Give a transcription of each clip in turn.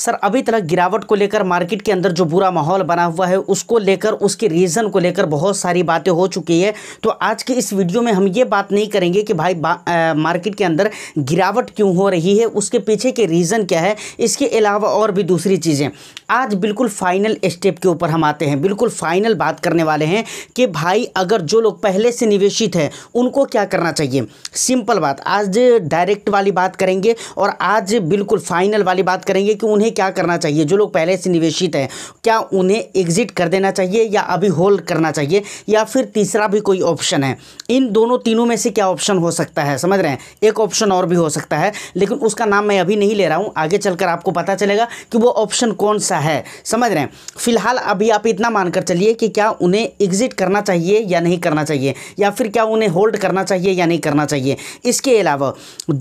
sir अभी तक गिरावट को लेकर मार्केट के अंदर जो बुरा माहौल बना हुआ है उसको लेकर उसके रीज़न को लेकर बहुत सारी बातें हो चुकी है तो आज के इस वीडियो में हम ये बात नहीं करेंगे कि भाई आ, मार्केट के अंदर गिरावट क्यों हो रही है उसके पीछे के रीज़न क्या है इसके अलावा और भी दूसरी चीज़ें आज बिल्कुल फाइनल स्टेप के ऊपर हम आते हैं बिल्कुल फाइनल बात करने वाले हैं कि भाई अगर जो लोग पहले से निवेशित हैं उनको क्या करना चाहिए सिंपल बात आज डायरेक्ट वाली बात करेंगे और आज बिल्कुल फाइनल वाली बात करेंगे कि उन्हें उन्हें क्या करना चाहिए जो लोग पहले से निवेशित हैं क्या उन्हें एग्जिट कर देना चाहिए या अभी होल्ड करना चाहिए या फिर तीसरा भी कोई ऑप्शन है इन दोनों तीनों में से क्या ऑप्शन हो सकता है समझ रहे हैं एक ऑप्शन और भी हो सकता है लेकिन उसका नाम मैं अभी नहीं ले रहा हूँ आगे चलकर आपको पता चलेगा कि वो ऑप्शन कौन सा है समझ रहे हैं फिलहाल अभी आप इतना मानकर चलिए कि क्या उन्हें एग्जिट करना चाहिए या नहीं करना चाहिए या फिर क्या उन्हें होल्ड करना चाहिए या नहीं करना चाहिए इसके अलावा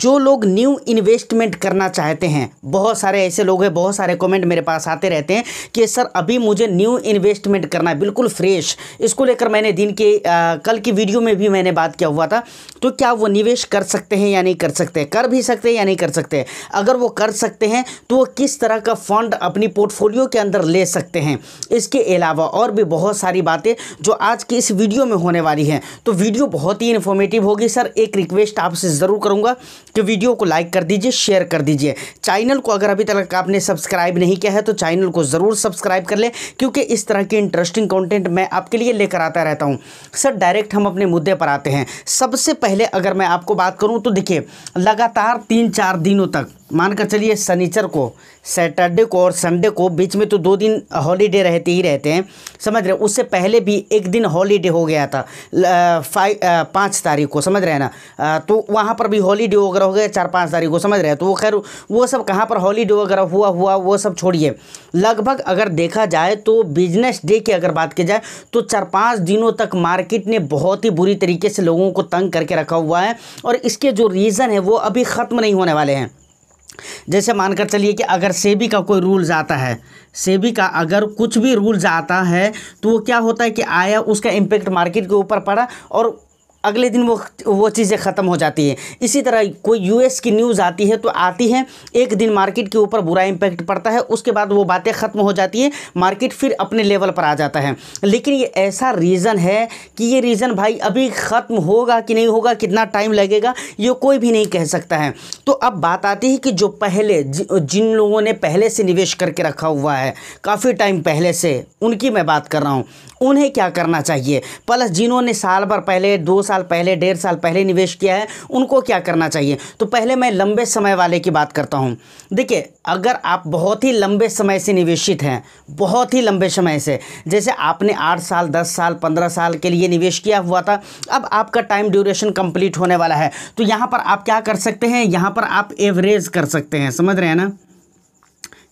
जो लोग न्यू इन्वेस्टमेंट करना चाहते हैं बहुत सारे ऐसे लोग हैं बहुत सारे कमेंट मेरे पास आते रहते हैं कि सर अभी मुझे न्यू इन्वेस्टमेंट करना है बिल्कुल फ्रेश इसको लेकर मैंने दिन के आ, कल की वीडियो में भी मैंने बात किया हुआ था तो क्या वो निवेश कर सकते हैं या नहीं कर सकते कर भी सकते हैं या नहीं कर सकते अगर वो कर सकते हैं तो वो किस तरह का फंड अपनी पोर्टफोलियो के अंदर ले सकते हैं इसके अलावा और भी बहुत सारी बातें जो आज की इस वीडियो में होने वाली हैं तो वीडियो बहुत ही इन्फॉर्मेटिव होगी सर एक रिक्वेस्ट आपसे ज़रूर करूँगा कि वीडियो को लाइक कर दीजिए शेयर कर दीजिए चैनल को अगर अभी तक आपने सब्सक्राइब नहीं किया है तो चैनल को ज़रूर सब्सक्राइब कर लें क्योंकि इस तरह के इंटरेस्टिंग कॉन्टेंट मैं आपके लिए लेकर आता रहता हूँ सर डायरेक्ट हम अपने मुद्दे पर आते हैं सबसे पहले अगर मैं आपको बात करूँ तो देखिए लगातार तीन चार दिनों तक मानकर चलिए सनीचर को सैटरडे को और संडे को बीच में तो दो दिन हॉलीडे रहते ही रहते हैं समझ रहे उससे पहले भी एक दिन हॉलीडे हो गया था फाइव पाँच तारीख को समझ रहे हैं ना आ, तो वहाँ पर भी हॉलीडे वगैरह हो गया चार पाँच तारीख को समझ रहे हैं तो वो खैर वो सब कहाँ पर हॉलीडे वगैरह हुआ हुआ वो सब छोड़िए लगभग अगर देखा जाए तो बिजनेस डे की अगर बात की जाए तो चार पाँच दिनों तक मार्केट ने बहुत ही बुरी तरीके से लोगों को तंग करके रखा हुआ है और इसके जो रीज़न है वो अभी ख़त्म नहीं होने वाले हैं जैसे मानकर चलिए कि अगर सेबी का कोई रूल्स आता है सेबी का अगर कुछ भी रूल्स आता है तो वो क्या होता है कि आया उसका इम्पैक्ट मार्केट के ऊपर पड़ा और अगले दिन वो वो चीज़ें ख़त्म हो जाती हैं इसी तरह कोई यूएस की न्यूज़ आती है तो आती है एक दिन मार्केट के ऊपर बुरा इम्पैक्ट पड़ता है उसके बाद वो बातें ख़त्म हो जाती है मार्केट फिर अपने लेवल पर आ जाता है लेकिन ये ऐसा रीज़न है कि ये रीज़न भाई अभी ख़त्म होगा कि नहीं होगा कितना टाइम लगेगा ये कोई भी नहीं कह सकता है तो अब बात आती है कि जो पहले जिन लोगों ने पहले से निवेश करके रखा हुआ है काफ़ी टाइम पहले से उनकी मैं बात कर रहा हूँ उन्हें क्या करना चाहिए प्लस जिन्होंने साल भर पहले दो साल पहले डेढ़ साल पहले निवेश किया है उनको क्या करना चाहिए तो पहले मैं लंबे समय वाले की बात करता हूँ देखिए अगर आप बहुत ही लंबे समय से निवेशित हैं बहुत ही लंबे समय से जैसे आपने आठ साल दस साल पंद्रह साल के लिए निवेश किया हुआ था अब आपका टाइम ड्यूरेशन कंप्लीट होने वाला है तो यहाँ पर आप क्या कर सकते हैं यहाँ पर आप एवरेज कर सकते हैं समझ रहे हैं ना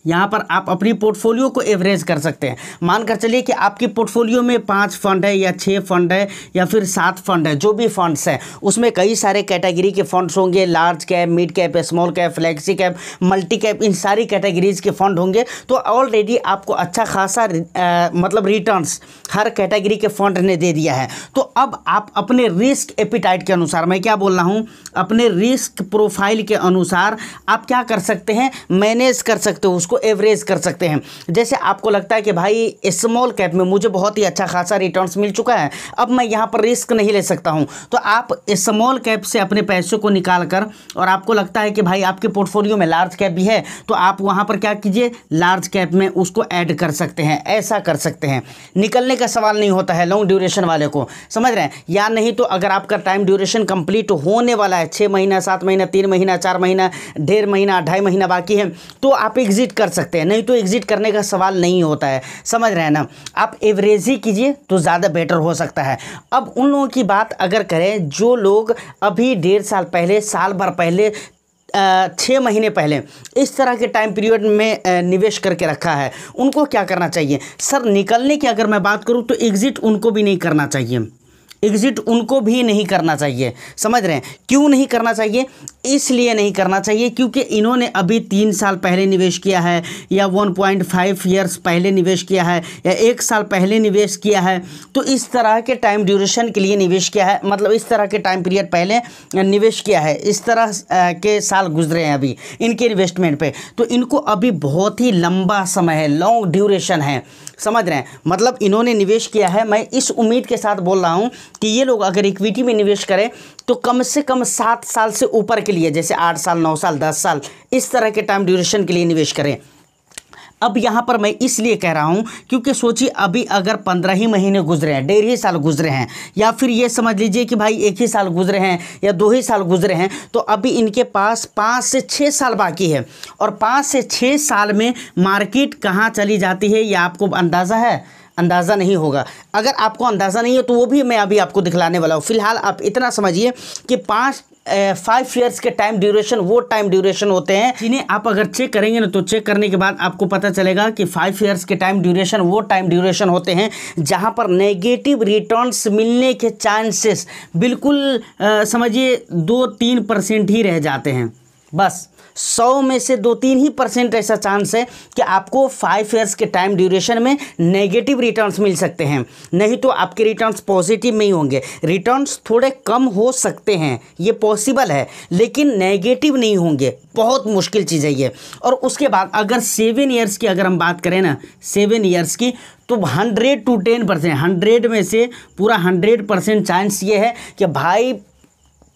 यहाँ पर आप अपनी पोर्टफोलियो को एवरेज कर सकते हैं मानकर चलिए कि आपकी पोर्टफोलियो में पाँच फंड है या छः फंड है या फिर सात फंड है जो भी फंड्स हैं उसमें कई सारे कैटेगरी के फंड्स होंगे large cap mid cap small cap flexi cap multi cap इन सारी कैटेगरीज के फंड होंगे तो ऑलरेडी आपको अच्छा खासा आ, मतलब रिटर्न्स हर कैटेगरी के फंड ने दे दिया है तो अब आप अपने रिस्क एपिटाइट के अनुसार मैं क्या बोल रहा हूँ अपने रिस्क प्रोफाइल के अनुसार आप क्या कर सकते हैं मैनेज कर सकते हो उसको एवरेज कर सकते हैं जैसे आपको लगता है कि भाई स्मॉल कैप में मुझे बहुत ही अच्छा खासा रिटर्न्स मिल चुका है अब मैं यहाँ पर रिस्क नहीं ले सकता हूँ तो आप स्मॉल कैप से अपने पैसों को निकाल कर और आपको लगता है कि भाई आपके पोर्टफोलियो में लार्ज कैप भी है तो आप वहाँ पर क्या कीजिए लार्ज कैप में उसको ऐड कर सकते हैं ऐसा कर सकते हैं निकलने का सवाल नहीं होता है लॉन्ग ड्यूरेशन वाले को समझ रहे हैं या नहीं तो अगर आपका टाइम ड्यूरेशन कंप्लीट होने वाला है छः महीना सात महीना तीन महीना चार महीना डेढ़ महीना ढाई महीना बाकी है तो आप एग्जिट कर सकते हैं नहीं तो एग्ज़िट करने का सवाल नहीं होता है समझ रहे हैं ना आप एवरेज ही कीजिए तो ज़्यादा बेटर हो सकता है अब उन लोगों की बात अगर करें जो लोग अभी डेढ़ साल पहले साल भर पहले छः महीने पहले इस तरह के टाइम पीरियड में निवेश करके रखा है उनको क्या करना चाहिए सर निकलने की अगर मैं बात करूँ तो एग्ज़िट उनको भी नहीं करना चाहिए एग्जिट उनको भी नहीं करना चाहिए समझ रहे हैं क्यों नहीं करना चाहिए इसलिए नहीं करना चाहिए क्योंकि इन्होंने अभी तीन साल पहले निवेश किया है या वन पॉइंट फाइव ईयर्स पहले निवेश किया है या एक साल पहले निवेश किया है तो इस तरह के टाइम ड्यूरेशन के लिए निवेश किया है मतलब इस तरह के टाइम पीरियड पहले निवेश किया है इस तरह के साल गुजरे हैं अभी इनके इन्वेस्टमेंट पर तो इनको अभी बहुत ही लंबा समय है लॉन्ग ड्यूरेशन है समझ रहे हैं मतलब इन्होंने निवेश किया है मैं इस उम्मीद के साथ बोल रहा हूँ कि ये लोग अगर इक्विटी में निवेश करें तो कम से कम सात साल से ऊपर के लिए जैसे आठ साल नौ साल दस साल इस तरह के टाइम ड्यूरेशन के लिए निवेश करें अब यहाँ पर मैं इसलिए कह रहा हूँ क्योंकि सोचिए अभी अगर पंद्रह ही महीने गुजरे हैं डेढ़ ही साल गुजरे हैं या फिर ये समझ लीजिए कि भाई एक ही साल गुजरे हैं या दो ही साल गुजरे हैं तो अभी इनके पास पाँच से छः साल बाकी है और पाँच से छः साल में मार्केट कहाँ चली जाती है ये आपको अंदाज़ा है अंदाज़ा नहीं होगा अगर आपको अंदाज़ा नहीं हो तो वो भी मैं अभी आपको दिखलाने वाला हूँ फ़िलहाल आप इतना समझिए कि पाँच फाइव ईयर्स के टाइम ड्यूरेशन वो टाइम ड्यूरेशन होते हैं जिन्हें आप अगर चेक करेंगे ना तो चेक करने के बाद आपको पता चलेगा कि फाइव ईयर्स के टाइम ड्यूरेशन वो टाइम ड्यूरेशन होते हैं जहां पर नेगेटिव रिटर्न्स मिलने के चांसेस बिल्कुल समझिए दो तीन परसेंट ही रह जाते हैं बस सौ में से दो तीन ही परसेंट ऐसा चांस है कि आपको फाइव ईयर्स के टाइम ड्यूरेशन में नेगेटिव रिटर्न्स मिल सकते हैं नहीं तो आपके रिटर्न्स पॉजिटिव में ही होंगे रिटर्न्स थोड़े कम हो सकते हैं ये पॉसिबल है लेकिन नेगेटिव नहीं होंगे बहुत मुश्किल चीज़ है ये और उसके बाद अगर सेवन ईयर्स की अगर हम बात करें ना सेवन ईयर्स की तो hundred to ten percent hundred में से पूरा हंड्रेड परसेंट चांस ये है कि भाई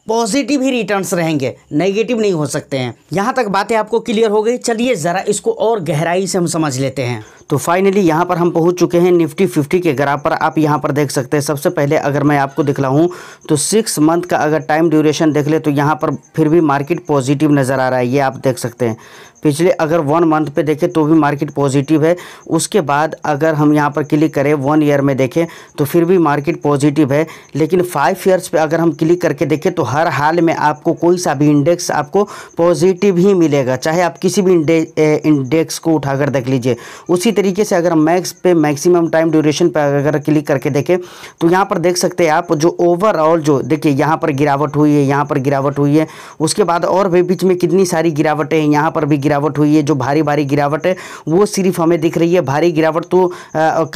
पॉजिटिव ही रिटर्न्स रहेंगे नेगेटिव नहीं हो सकते हैं यहाँ तक बातें आपको क्लियर हो गई चलिए ज़रा इसको और गहराई से हम समझ लेते हैं तो फाइनली यहाँ पर हम पहुँच चुके हैं निफ्टी फिफ्टी के ग्राफ पर आप यहाँ पर देख सकते हैं सबसे पहले अगर मैं आपको हूँ तो सिक्स मंथ का अगर टाइम ड्यूरेशन देख ले तो यहाँ पर फिर भी मार्केट पॉजिटिव नज़र आ रहा है ये आप देख सकते हैं पिछले अगर वन मंथ पे देखें तो भी मार्केट पॉजिटिव है उसके बाद अगर हम यहाँ पर क्लिक करें वन ईयर में देखें तो फिर भी मार्केट पॉजिटिव है लेकिन फाइव ईयर्स पे अगर हम क्लिक करके देखें तो हर हाल में आपको कोई सा भी इंडेक्स आपको पॉजिटिव ही मिलेगा चाहे आप किसी भी इंडेक्स को उठाकर देख लीजिए उसी तरीके से अगर हम मैक्स पे मैक्सिमम टाइम ड्यूरेशन पर अगर क्लिक करके देखें तो यहाँ पर देख सकते हैं आप जो ओवरऑल जो देखिए यहाँ पर गिरावट हुई है यहाँ पर गिरावट हुई है उसके बाद और भी बीच में कितनी सारी गिरावटें हैं यहाँ पर भी गिरावट हुई है जो भारी भारी गिरावट है वो सिर्फ हमें दिख रही है भारी गिरावट तो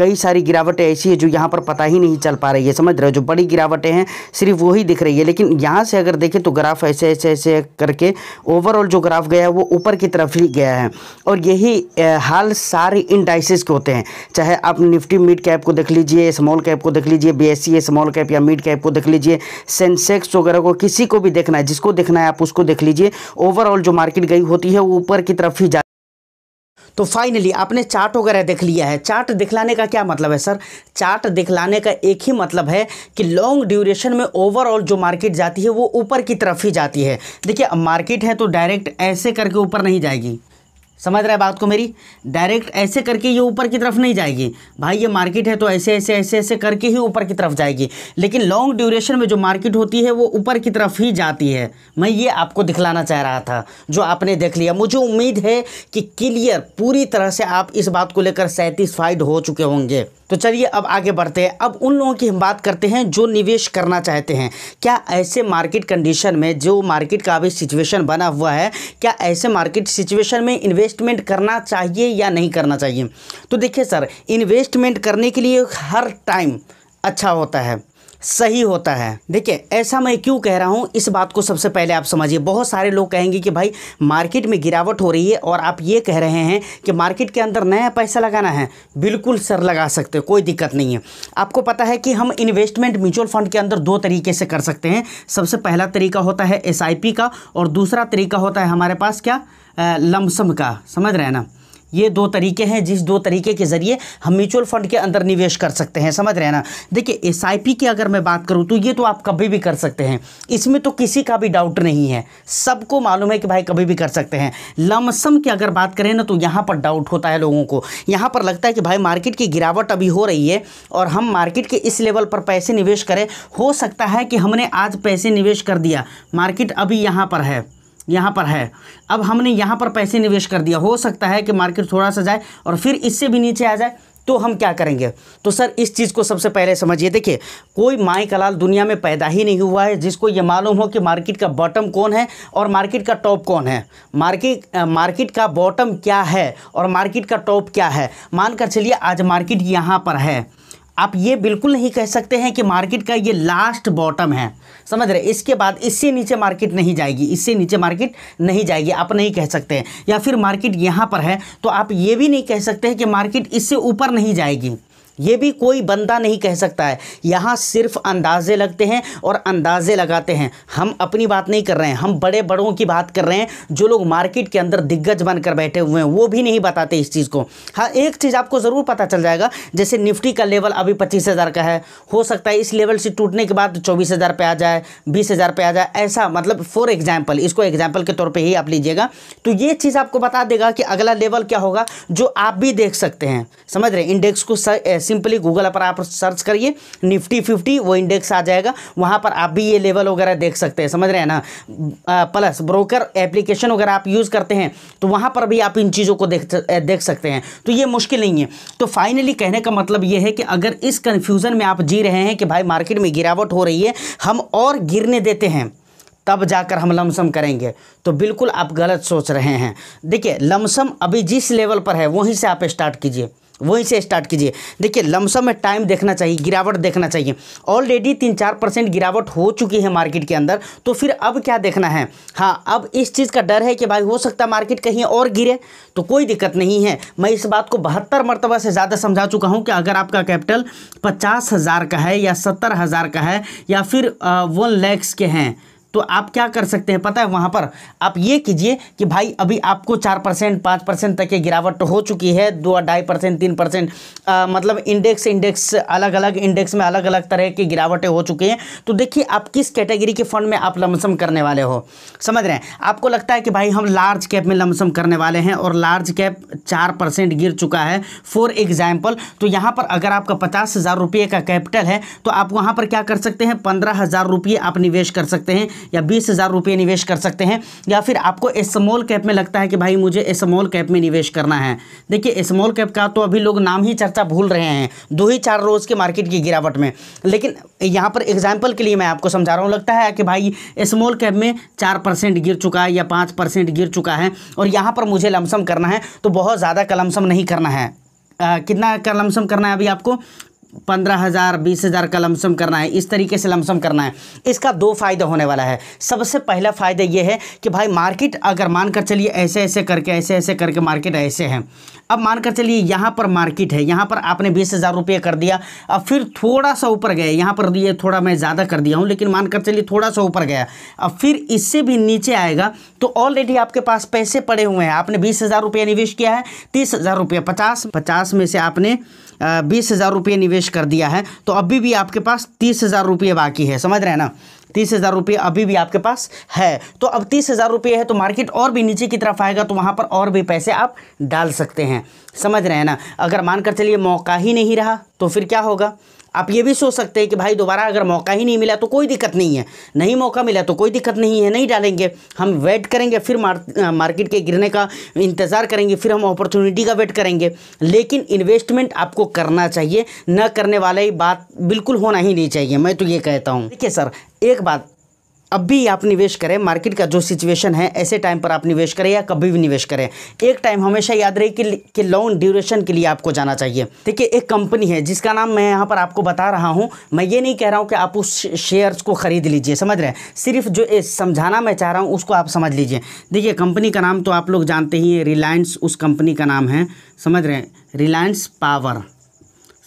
कई सारी गिरावटें ऐसी है जो यहाँ पर पता ही नहीं चल पा रही है समझ रहे हो जो बड़ी गिरावटें हैं सिर्फ वही दिख रही है लेकिन यहाँ से अगर देखें तो ग्राफ ऐसे ऐसे ऐसे करके ओवरऑल जो ग्राफ गया है वो ऊपर की तरफ ही गया है और यही हाल सारे इंडाइसिस के होते हैं चाहे आप निफ्टी मिड कैप को देख लीजिए स्मॉल कैप को देख लीजिए बी स्मॉल कैप या मिड कैप को देख लीजिए सेंसेक्स वगैरह को किसी को भी देखना है जिसको देखना है आप उसको देख लीजिए ओवरऑल जो मार्केट गई होती है वो ऊपर की तरफ ही जा तो फाइनली आपने चार्ट वगैरह देख लिया है चार्ट दिखलाने का क्या मतलब है सर चार्ट दिखलाने का एक ही मतलब है कि लॉन्ग ड्यूरेशन में ओवरऑल जो मार्केट जाती है वो ऊपर की तरफ ही जाती है देखिए मार्केट है तो डायरेक्ट ऐसे करके ऊपर नहीं जाएगी समझ रहे हैं बात को मेरी डायरेक्ट ऐसे करके ये ऊपर की तरफ नहीं जाएगी भाई ये मार्केट है तो ऐसे ऐसे ऐसे ऐसे करके ही ऊपर की तरफ जाएगी लेकिन लॉन्ग ड्यूरेशन में जो मार्केट होती है वो ऊपर की तरफ ही जाती है मैं ये आपको दिखलाना चाह रहा था जो आपने देख लिया मुझे उम्मीद है कि क्लियर पूरी तरह से आप इस बात को लेकर सेटिस्फाइड हो चुके होंगे तो चलिए अब आगे बढ़ते हैं अब उन लोगों की हम बात करते हैं जो निवेश करना चाहते हैं क्या ऐसे मार्केट कंडीशन में जो मार्केट का अभी सिचुएशन बना हुआ है क्या ऐसे मार्केट सिचुएशन में इन्वेस्ट इन्वेस्टमेंट करना चाहिए या नहीं करना चाहिए तो देखिए सर इन्वेस्टमेंट करने के लिए हर टाइम अच्छा होता है सही होता है देखिए ऐसा मैं क्यों कह रहा हूँ इस बात को सबसे पहले आप समझिए बहुत सारे लोग कहेंगे कि भाई मार्केट में गिरावट हो रही है और आप ये कह रहे हैं कि मार्केट के अंदर नया पैसा लगाना है बिल्कुल सर लगा सकते हैं कोई दिक्कत नहीं है आपको पता है कि हम इन्वेस्टमेंट म्यूचुअल फंड के अंदर दो तरीके से कर सकते हैं सबसे पहला तरीका होता है एस का और दूसरा तरीका होता है हमारे पास क्या लमसम का समझ रहे हैं ना ये दो तरीके हैं जिस दो तरीके के ज़रिए हम म्यूचुअल फंड के अंदर निवेश कर सकते हैं समझ रहे हैं ना देखिए एस की अगर मैं बात करूँ तो ये तो आप कभी भी कर सकते हैं इसमें तो किसी का भी डाउट नहीं है सबको मालूम है कि भाई कभी भी कर सकते हैं लमसम की अगर बात करें ना तो यहाँ पर डाउट होता है लोगों को यहाँ पर लगता है कि भाई मार्केट की गिरावट अभी हो रही है और हम मार्केट के इस लेवल पर पैसे निवेश करें हो सकता है कि हमने आज पैसे निवेश कर दिया मार्केट अभी यहाँ पर है यहाँ पर है अब हमने यहाँ पर पैसे निवेश कर दिया हो सकता है कि मार्केट थोड़ा सा जाए और फिर इससे भी नीचे आ जाए तो हम क्या करेंगे तो सर इस चीज़ को सबसे पहले समझिए देखिए कोई माई कलाल दुनिया में पैदा ही नहीं हुआ है जिसको ये मालूम हो कि मार्केट का बॉटम कौन है और मार्केट का टॉप कौन है मार्केट मार्केट का बॉटम क्या है और मार्केट का टॉप क्या है मान कर चलिए आज मार्केट यहाँ पर है आप ये बिल्कुल नहीं कह सकते हैं कि मार्केट का ये लास्ट बॉटम है समझ रहे इसके बाद इससे नीचे मार्केट नहीं जाएगी इससे नीचे मार्केट नहीं जाएगी आप नहीं कह सकते हैं या फिर मार्केट यहाँ पर है तो आप ये भी नहीं कह सकते हैं कि मार्केट इससे ऊपर नहीं जाएगी ये भी कोई बंदा नहीं कह सकता है यहाँ सिर्फ अंदाजे लगते हैं और अंदाजे लगाते हैं हम अपनी बात नहीं कर रहे हैं हम बड़े बड़ों की बात कर रहे हैं जो लोग मार्केट के अंदर दिग्गज बनकर बैठे हुए हैं वो भी नहीं बताते इस चीज़ को हाँ एक चीज़ आपको ज़रूर पता चल जाएगा जैसे निफ्टी का लेवल अभी पच्चीस हज़ार का है हो सकता है इस लेवल से टूटने के बाद चौबीस हज़ार पे आ जाए बीस हज़ार पे आ जाए ऐसा मतलब फॉर एग्जाम्पल इसको एग्जाम्पल के तौर पर ही आप लीजिएगा तो ये चीज़ आपको बता देगा कि अगला लेवल क्या होगा जो आप भी देख सकते हैं समझ रहे इंडेक्स को सिंपली गूगल पर आप सर्च करिए निफ्टी फिफ्टी वो इंडेक्स आ जाएगा वहाँ पर आप भी ये लेवल वगैरह देख सकते हैं समझ रहे हैं ना प्लस ब्रोकर एप्लीकेशन वगैरह आप यूज़ करते हैं तो वहाँ पर भी आप इन चीज़ों को देख देख सकते हैं तो ये मुश्किल नहीं है तो फाइनली कहने का मतलब ये है कि अगर इस कन्फ्यूज़न में आप जी रहे हैं कि भाई मार्केट में गिरावट हो रही है हम और गिरने देते हैं तब जाकर हम लमसम करेंगे तो बिल्कुल आप गलत सोच रहे हैं देखिए लमसम अभी जिस लेवल पर है वहीं से आप स्टार्ट कीजिए वहीं से स्टार्ट कीजिए देखिए लमसम में टाइम देखना चाहिए गिरावट देखना चाहिए ऑलरेडी तीन चार परसेंट गिरावट हो चुकी है मार्केट के अंदर तो फिर अब क्या देखना है हाँ अब इस चीज़ का डर है कि भाई हो सकता है मार्केट कहीं और गिरे तो कोई दिक्कत नहीं है मैं इस बात को बहत्तर मरतबा से ज़्यादा समझा चुका हूँ कि अगर आपका कैपिटल पचास हज़ार का है या सत्तर हज़ार का है या फिर वन लैक्स के हैं तो आप क्या कर सकते हैं पता है वहाँ पर आप ये कीजिए कि भाई अभी आपको चार परसेंट पाँच परसेंट तक की गिरावट हो चुकी है दो ढाई परसेंट तीन परसेंट मतलब इंडेक्स इंडेक्स अलग अलग इंडेक्स में अलग अलग तरह की गिरावटें हो चुकी हैं तो देखिए आप किस कैटेगरी के फंड में आप लमसम करने वाले हो समझ रहे हैं आपको लगता है कि भाई हम लार्ज कैप में लमसम करने वाले हैं और लार्ज कैप चार परसेंट गिर चुका है फॉर एग्जाम्पल तो यहाँ पर अगर आपका पचास हज़ार रुपये का कैपिटल है तो आप वहाँ पर क्या कर सकते हैं पंद्रह हज़ार रुपये आप निवेश कर सकते हैं या बीस हज़ार रुपये निवेश कर सकते हैं या फिर आपको स्मॉल कैप में लगता है कि भाई मुझे स्मॉल कैप में निवेश करना है देखिए स्मॉल कैप का तो अभी लोग नाम ही चर्चा भूल रहे हैं दो ही चार रोज़ के मार्केट की गिरावट में लेकिन यहाँ पर एग्जाम्पल के लिए मैं आपको समझा रहा हूँ लगता है कि भाई स्मॉल कैप में चार परसेंट गिर चुका है या पाँच परसेंट गिर चुका है और यहाँ पर मुझे लमसम करना है तो बहुत ज़्यादा कलमसम नहीं करना है Uh, कितना कलमसम करना है अभी आपको पंद्रह हज़ार बीस हज़ार का लमसम करना है इस तरीके से लमसम करना है इसका दो फ़ायदा होने वाला है सबसे पहला फ़ायदा ये है कि भाई मार्केट अगर मान कर चलिए ऐसे ऐसे करके ऐसे ऐसे करके मार्केट ऐसे है अब मान कर चलिए यहाँ पर मार्केट है यहाँ पर आपने बीस हज़ार रुपये कर दिया अब फिर थोड़ा सा ऊपर गए यहाँ पर ये थोड़ा मैं ज़्यादा कर दिया हूँ लेकिन मान कर चलिए थोड़ा सा ऊपर गया अब फिर इससे भी नीचे आएगा तो ऑलरेडी आपके पास पैसे पड़े हुए हैं आपने बीस हज़ार निवेश किया है तीस हज़ार रुपये पचास पचास में से आपने बीस हज़ार रुपये निवेश पेश कर दिया है तो अभी भी आपके पास तीस हज़ार रुपये बाकी है समझ रहे हैं ना तीस हज़ार रुपये अभी भी आपके पास है तो अब तीस हज़ार रुपये है तो मार्केट और भी नीचे की तरफ आएगा तो वहाँ पर और भी पैसे आप डाल सकते हैं समझ रहे हैं ना अगर मानकर चलिए मौका ही नहीं रहा तो फिर क्या होगा आप ये भी सोच सकते हैं कि भाई दोबारा अगर मौका ही नहीं मिला तो कोई दिक्कत नहीं है नहीं मौका मिला तो कोई दिक्कत नहीं है नहीं डालेंगे हम वेट करेंगे फिर मार्केट के गिरने का इंतज़ार करेंगे फिर हम अपॉर्चुनिटी का वेट करेंगे लेकिन इन्वेस्टमेंट आपको करना चाहिए न करने वाले बात बिल्कुल होना ही नहीं चाहिए मैं तो ये कहता हूँ ठीक है सर एक बात अब भी आप निवेश करें मार्केट का जो सिचुएशन है ऐसे टाइम पर आप निवेश करें या कभी भी निवेश करें एक टाइम हमेशा याद रहे कि, कि लॉन्ग ड्यूरेशन के लिए आपको जाना चाहिए देखिए एक कंपनी है जिसका नाम मैं यहाँ पर आपको बता रहा हूँ मैं ये नहीं कह रहा हूँ कि आप उस शेयर्स को खरीद लीजिए समझ रहे हैं सिर्फ जो समझाना मैं चाह रहा हूँ उसको आप समझ लीजिए देखिए कंपनी का नाम तो आप लोग जानते ही रिलायंस उस कंपनी का नाम है समझ रहे हैं रिलायंस पावर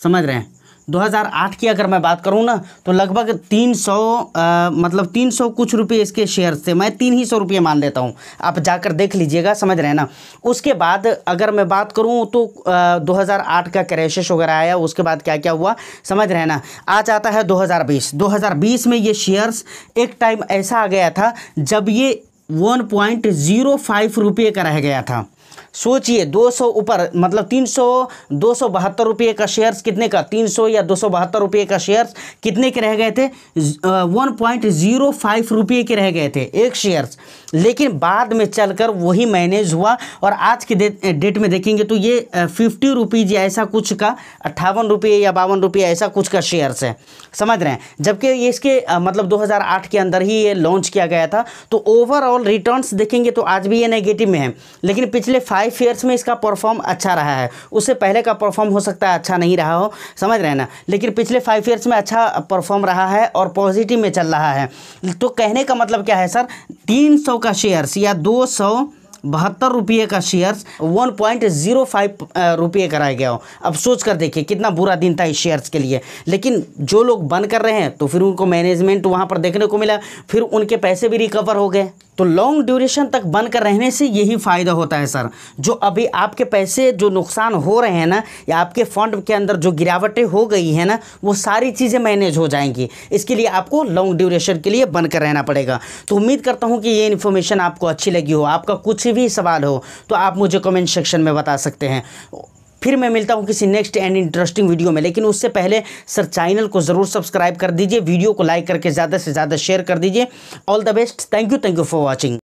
समझ रहे हैं 2008 की अगर मैं बात करूँ ना तो लगभग 300 आ, मतलब 300 कुछ रुपये इसके शेयर थे मैं तीन ही सौ रुपये मान लेता हूँ आप जाकर देख लीजिएगा समझ रहे ना उसके बाद अगर मैं बात करूँ तो आ, 2008 का क्रैशेस वगैरह आया उसके बाद क्या क्या हुआ समझ रहे ना आज आता है 2020 2020 में ये शेयर्स एक टाइम ऐसा आ गया था जब ये वन पॉइंट जीरो फाइव रुपये का रह गया था सोचिए 200 ऊपर मतलब तीन सौ दो सौ बहत्तर रुपये का शेयर्स कितने का 300 या दो सौ बहत्तर रुपये का शेयर्स कितने के रह गए थे वन पॉइंट जीरो फाइव रुपये के रह गए थे एक शेयर्स लेकिन बाद में चलकर वही मैनेज हुआ और आज के डेट में देखेंगे तो ये फिफ्टी रुपीज़ या ऐसा कुछ का अट्ठावन रुपये या बावन रुपये ऐसा कुछ का शेयर्स है समझ रहे हैं जबकि इसके मतलब 2008 के अंदर ही ये लॉन्च किया गया था तो ओवरऑल ओवरऑल रिटर्न्स देखेंगे तो आज भी ये नेगेटिव में है लेकिन पिछले फाइव ईयर्स में इसका परफॉर्म अच्छा रहा है उससे पहले का परफॉर्म हो सकता है अच्छा नहीं रहा हो समझ रहे ना लेकिन पिछले फाइव ईयर्स में अच्छा परफॉर्म रहा है और पॉजिटिव में चल रहा है तो कहने का मतलब क्या है सर तीन सौ का शेयर्स या दो सौ बहत्तर रुपये का shares one point zero five रुपये कराया गया हो अब सोच कर देखिए कितना बुरा दिन था इस शेयर्स के लिए लेकिन जो लोग बंद कर रहे हैं तो फिर उनको मैनेजमेंट वहां पर देखने को मिला फिर उनके पैसे भी रिकवर हो गए तो लॉन्ग ड्यूरेशन तक बनकर रहने से यही फ़ायदा होता है सर जो अभी आपके पैसे जो नुकसान हो रहे हैं ना या आपके फंड के अंदर जो गिरावटें हो गई है ना वो सारी चीज़ें मैनेज हो जाएंगी इसके लिए आपको लॉन्ग ड्यूरेशन के लिए बनकर रहना पड़ेगा तो उम्मीद करता हूँ कि ये इन्फॉर्मेशन आपको अच्छी लगी हो आपका कुछ भी सवाल हो तो आप मुझे कमेंट सेक्शन में बता सकते हैं फिर मैं मिलता हूँ किसी नेक्स्ट एंड इंटरेस्टिंग वीडियो में लेकिन उससे पहले सर चैनल को ज़रूर सब्सक्राइब कर दीजिए वीडियो को लाइक करके ज़्यादा से ज़्यादा शेयर कर दीजिए all the best thank you thank you for watching